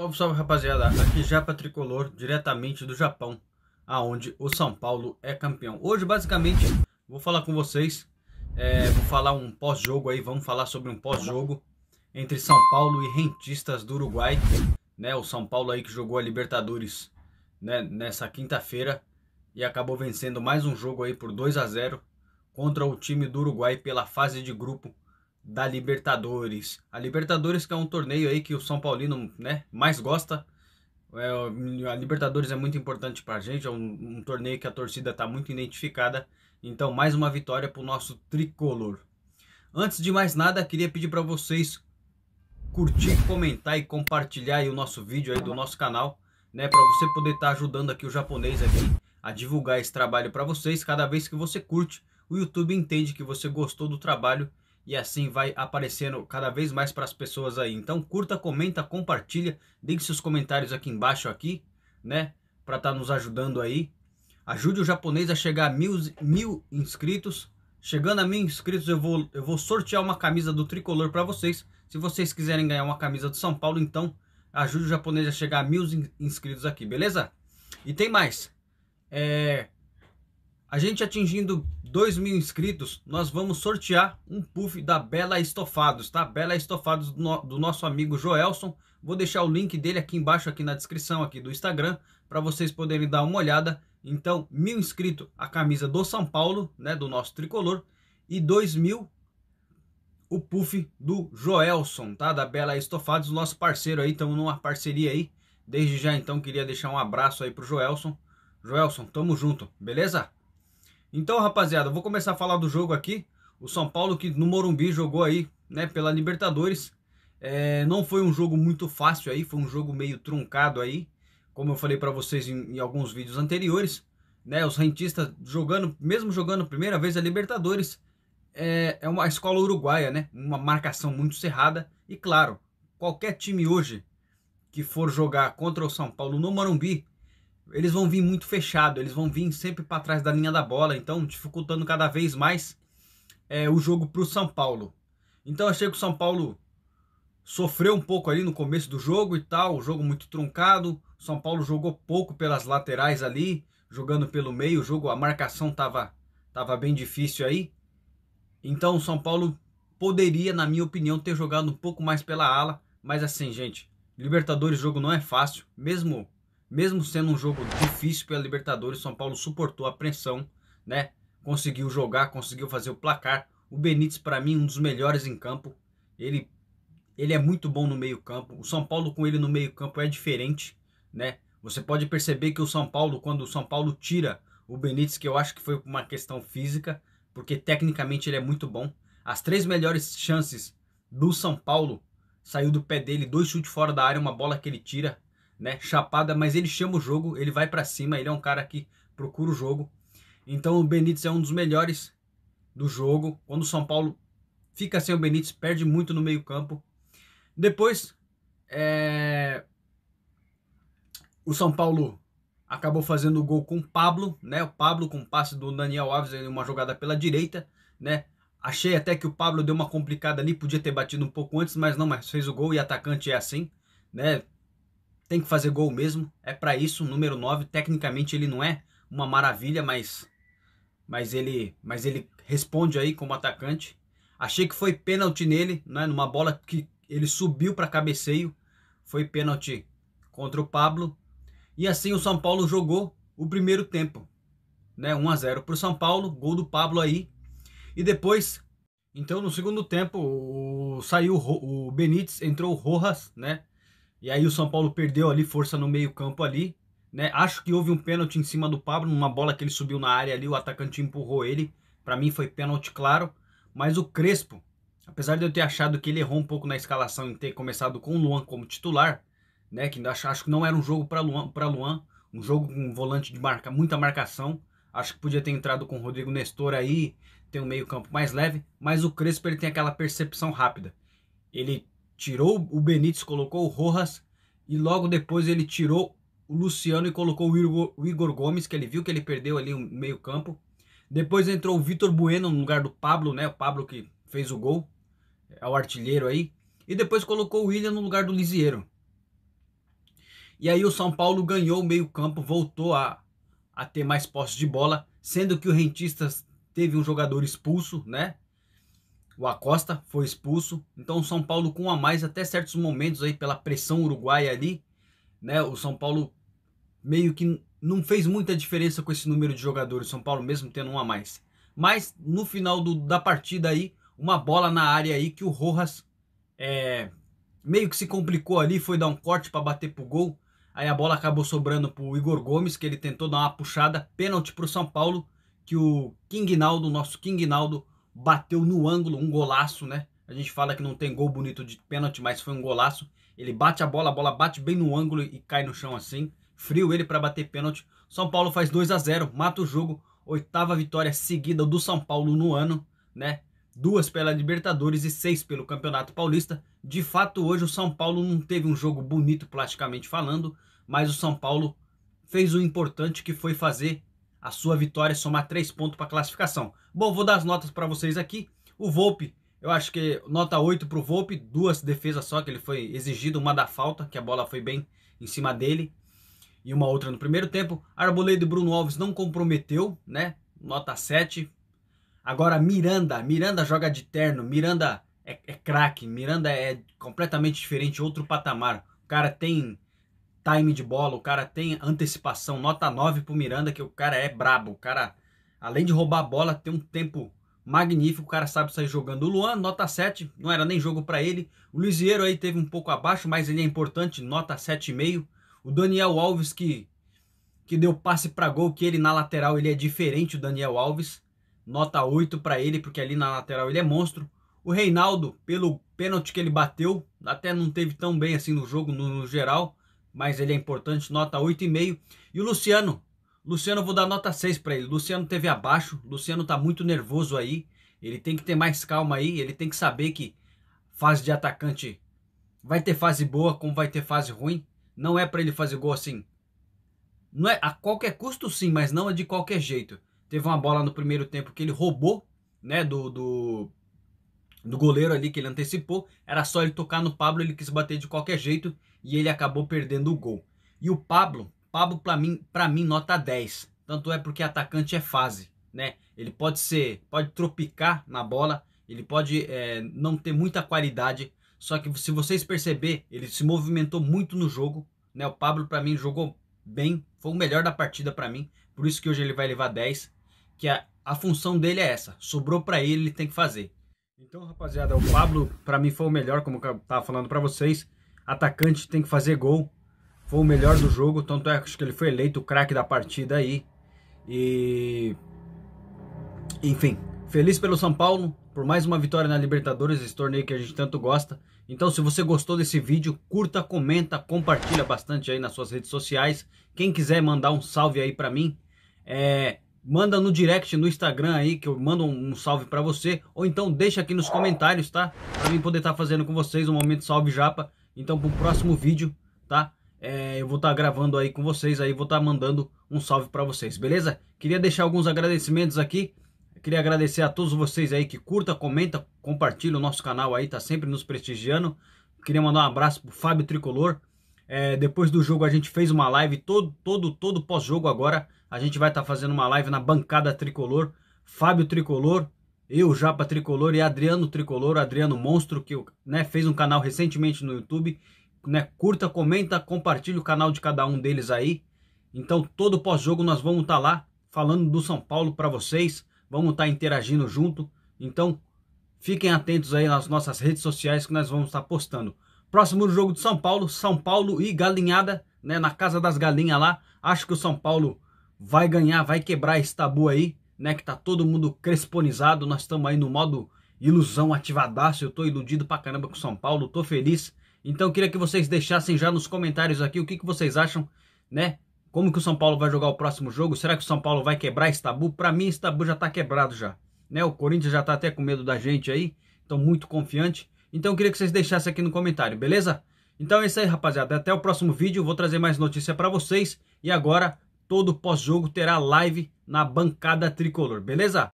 Salve, salve rapaziada! Aqui Japa Tricolor, diretamente do Japão, aonde o São Paulo é campeão. Hoje, basicamente, vou falar com vocês, é, vou falar um pós-jogo aí, vamos falar sobre um pós-jogo entre São Paulo e Rentistas do Uruguai, né? O São Paulo aí que jogou a Libertadores né, nessa quinta-feira e acabou vencendo mais um jogo aí por 2 a 0 contra o time do Uruguai pela fase de grupo da Libertadores. A Libertadores que é um torneio aí que o São Paulino né, mais gosta. É, a Libertadores é muito importante para a gente, é um, um, torneio que a torcida está muito identificada. Então, mais uma vitória para o nosso tricolor. Antes de mais nada, queria pedir para vocês curtir, comentar e compartilhar o nosso vídeo aí do nosso canal, né, para você poder estar tá ajudando aqui o japonês aqui a divulgar esse trabalho para vocês. Cada vez que você curte, o YouTube entende que você gostou do trabalho e assim vai aparecendo cada vez mais para as pessoas aí. Então curta, comenta, compartilha, deixe seus comentários aqui embaixo aqui, né? Para estar tá nos ajudando aí. Ajude o japonês a chegar a mil, mil inscritos. Chegando a mil inscritos, eu vou, eu vou sortear uma camisa do tricolor para vocês. Se vocês quiserem ganhar uma camisa do São Paulo, então ajude o japonês a chegar a mil inscritos aqui, beleza? E tem mais. É, a gente atingindo 2 mil inscritos, nós vamos sortear um puff da Bela Estofados, tá? Bela Estofados do, no, do nosso amigo Joelson. Vou deixar o link dele aqui embaixo, aqui na descrição aqui do Instagram, para vocês poderem dar uma olhada. Então, mil inscritos, a camisa do São Paulo, né? Do nosso tricolor. E 2 mil, o puff do Joelson, tá? Da Bela Estofados, nosso parceiro aí. Estamos numa parceria aí. Desde já, então, queria deixar um abraço aí pro Joelson. Joelson, tamo junto, beleza? Então, rapaziada, eu vou começar a falar do jogo aqui. O São Paulo que no Morumbi jogou aí, né, pela Libertadores. É, não foi um jogo muito fácil aí, foi um jogo meio truncado aí, como eu falei para vocês em, em, alguns vídeos anteriores, né? Os rentistas jogando, mesmo jogando primeira vez a Libertadores, é, é uma escola uruguaia, né? Uma marcação muito cerrada e claro, qualquer time hoje que for jogar contra o São Paulo no Morumbi eles vão vir muito fechado, eles vão vir sempre para trás da linha da bola, então dificultando cada vez mais é, o jogo para o São Paulo. Então achei que o São Paulo sofreu um pouco ali no começo do jogo e tal, o jogo muito truncado. O São Paulo jogou pouco pelas laterais ali, jogando pelo meio, o jogo a marcação tava tava bem difícil aí. Então o São Paulo poderia, na minha opinião, ter jogado um pouco mais pela ala, mas assim, gente, Libertadores jogo não é fácil, mesmo mesmo sendo um jogo difícil pela Libertadores, São Paulo suportou a pressão, né? Conseguiu jogar, conseguiu fazer o placar. O Benítez, para mim, um dos melhores em campo. Ele, ele é muito bom no meio-campo. O São Paulo com ele no meio-campo é diferente, né? Você pode perceber que o São Paulo, quando o São Paulo tira o Benítez, que eu acho que foi uma questão física, porque tecnicamente ele é muito bom. As três melhores chances do São Paulo saiu do pé dele, dois chutes fora da área, uma bola que ele tira né, chapada, mas ele chama o jogo, ele vai para cima, ele é um cara que procura o jogo. Então o Benítez é um dos melhores do jogo. Quando o São Paulo fica sem o Benítez, perde muito no meio-campo. Depois, é... o São Paulo acabou fazendo o gol com o Pablo, né? O Pablo com o passe do Daniel Alves em uma jogada pela direita, né? Achei até que o Pablo deu uma complicada ali, podia ter batido um pouco antes, mas não, mas fez o gol e atacante é assim, né? tem que fazer gol mesmo, é para isso, número 9, tecnicamente ele não é uma maravilha, mas mas ele, mas ele responde aí como atacante. Achei que foi pênalti nele, né, numa bola que ele subiu para cabeceio, foi pênalti contra o Pablo. E assim o São Paulo jogou o primeiro tempo, né, 1 a 0 para o São Paulo, gol do Pablo aí. E depois, então no segundo tempo, o, saiu o, o Benítez, entrou o Rojas, né? E aí o São Paulo perdeu ali força no meio-campo ali, né? Acho que houve um pênalti em cima do Pablo, numa bola que ele subiu na área ali, o atacante empurrou ele. Para mim foi pênalti claro, mas o Crespo, apesar de eu ter achado que ele errou um pouco na escalação em ter começado com o Luan como titular, né, que acho, acho que não era um jogo para Luan, para Luan, um jogo com um volante de marca, muita marcação. Acho que podia ter entrado com o Rodrigo Nestor aí, ter um meio-campo mais leve, mas o Crespo ele tem aquela percepção rápida. Ele tirou o Benítez, colocou o Rojas e logo depois ele tirou o Luciano e colocou o Igor, o Igor Gomes, que ele viu que ele perdeu ali o meio campo. Depois entrou o Vitor Bueno no lugar do Pablo, né? O Pablo que fez o gol, é o artilheiro aí. E depois colocou o William no lugar do Lisieiro. E aí o São Paulo ganhou o meio campo, voltou a, a ter mais posse de bola, sendo que o Rentistas teve um jogador expulso, né? O Acosta foi expulso, então o São Paulo com um a mais até certos momentos aí pela pressão uruguaia ali, né? O São Paulo meio que não fez muita diferença com esse número de jogadores, o São Paulo mesmo tendo um a mais. Mas no final do, da partida aí, uma bola na área aí que o Rojas é, meio que se complicou ali, foi dar um corte para bater pro gol. Aí a bola acabou sobrando pro Igor Gomes, que ele tentou dar uma puxada, pênalti pro São Paulo, que o King Naldo, nosso King Naldo, bateu no ângulo, um golaço, né? A gente fala que não tem gol bonito de pênalti, mas foi um golaço. Ele bate a bola, a bola bate bem no ângulo e cai no chão assim. Frio ele para bater pênalti. São Paulo faz 2 a 0, mata o jogo. Oitava vitória seguida do São Paulo no ano, né? Duas pela Libertadores e seis pelo Campeonato Paulista. De fato, hoje o São Paulo não teve um jogo bonito plasticamente falando, mas o São Paulo fez o importante que foi fazer a sua vitória é somar três pontos para classificação. Bom, vou dar as notas para vocês aqui. O Volpe, eu acho que nota 8 para o Volpe, duas defesas só que ele foi exigido, uma da falta, que a bola foi bem em cima dele, e uma outra no primeiro tempo. Arboleda e Bruno Alves não comprometeu, né? Nota 7. Agora Miranda, Miranda joga de terno, Miranda é, é craque, Miranda é completamente diferente, outro patamar. O cara tem time de bola, o cara tem antecipação, nota 9 pro Miranda, que o cara é brabo. O cara, além de roubar a bola, tem um tempo magnífico, o cara sabe sair jogando. O Luan, nota 7, não era nem jogo para ele. O Luizieiro aí teve um pouco abaixo, mas ele é importante, nota 7,5. O Daniel Alves, que, que deu passe para gol, que ele na lateral ele é diferente, o Daniel Alves. Nota 8 para ele, porque ali na lateral ele é monstro. O Reinaldo, pelo pênalti que ele bateu, até não teve tão bem assim no jogo no, no geral, mas ele é importante, nota 8,5. E o Luciano, Luciano eu vou dar nota 6 para ele. Luciano teve abaixo, Luciano tá muito nervoso aí. Ele tem que ter mais calma aí, ele tem que saber que fase de atacante vai ter fase boa, como vai ter fase ruim. Não é para ele fazer gol assim. Não é a qualquer custo sim, mas não é de qualquer jeito. Teve uma bola no primeiro tempo que ele roubou, né, do, do do goleiro ali que ele antecipou, era só ele tocar no Pablo, ele quis bater de qualquer jeito e ele acabou perdendo o gol. E o Pablo, Pablo para mim, para mim nota 10. Tanto é porque atacante é fase, né? Ele pode ser, pode tropicar na bola, ele pode é, não ter muita qualidade, só que se vocês perceber, ele se movimentou muito no jogo, né? O Pablo para mim jogou bem, foi o melhor da partida para mim, por isso que hoje ele vai levar 10, que a, a função dele é essa, sobrou para ele, ele tem que fazer. Então, rapaziada, o Pablo, para mim, foi o melhor, como eu tava falando para vocês. Atacante tem que fazer gol. Foi o melhor do jogo, tanto é que ele foi eleito o craque da partida aí. E. Enfim, feliz pelo São Paulo, por mais uma vitória na Libertadores, esse torneio que a gente tanto gosta. Então, se você gostou desse vídeo, curta, comenta, compartilha bastante aí nas suas redes sociais. Quem quiser mandar um salve aí para mim, é manda no direct no Instagram aí que eu mando um, salve para você ou então deixa aqui nos comentários, tá? Para mim poder estar tá fazendo com vocês um momento salve japa. Então pro próximo vídeo, tá? É, eu vou estar tá gravando aí com vocês aí, vou estar tá mandando um salve para vocês, beleza? Queria deixar alguns agradecimentos aqui. Queria agradecer a todos vocês aí que curta, comenta, compartilha o nosso canal aí, tá sempre nos prestigiando. Queria mandar um abraço pro Fábio Tricolor. É, depois do jogo a gente fez uma live todo todo todo pós-jogo agora a gente vai estar tá fazendo uma live na bancada tricolor. Fábio Tricolor, eu, Japa Tricolor e Adriano Tricolor, Adriano Monstro, que né, fez um canal recentemente no YouTube. Né, curta, comenta, compartilha o canal de cada um deles aí. Então, todo pós-jogo nós vamos estar tá lá falando do São Paulo para vocês. Vamos estar tá interagindo junto. Então, fiquem atentos aí nas nossas redes sociais que nós vamos estar tá postando. Próximo jogo de São Paulo, São Paulo e Galinhada, né, na Casa das Galinhas lá. Acho que o São Paulo vai ganhar, vai quebrar esse tabu aí, né? Que tá todo mundo cresponizado, nós estamos aí no modo ilusão ativadaço, eu tô iludido pra caramba com São Paulo, tô feliz. Então eu queria que vocês deixassem já nos comentários aqui o que, que vocês acham, né? Como que o São Paulo vai jogar o próximo jogo? Será que o São Paulo vai quebrar esse tabu? Para mim esse tabu já tá quebrado já, né? O Corinthians já tá até com medo da gente aí, então muito confiante. Então eu queria que vocês deixassem aqui no comentário, beleza? Então é isso aí, rapaziada. Até o próximo vídeo, vou trazer mais notícia para vocês. E agora todo pós-jogo terá live na bancada tricolor, beleza?